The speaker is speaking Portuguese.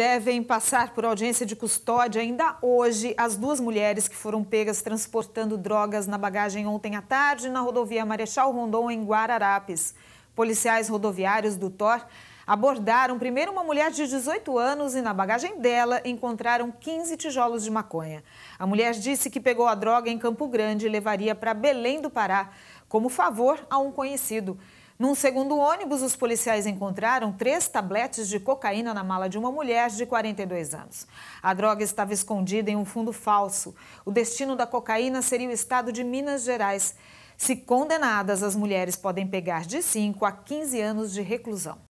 devem passar por audiência de custódia ainda hoje as duas mulheres que foram pegas transportando drogas na bagagem ontem à tarde na rodovia Marechal Rondon, em Guararapes. Policiais rodoviários do TOR abordaram primeiro uma mulher de 18 anos e na bagagem dela encontraram 15 tijolos de maconha. A mulher disse que pegou a droga em Campo Grande e levaria para Belém do Pará como favor a um conhecido. Num segundo ônibus, os policiais encontraram três tabletes de cocaína na mala de uma mulher de 42 anos. A droga estava escondida em um fundo falso. O destino da cocaína seria o estado de Minas Gerais. Se condenadas, as mulheres podem pegar de 5 a 15 anos de reclusão.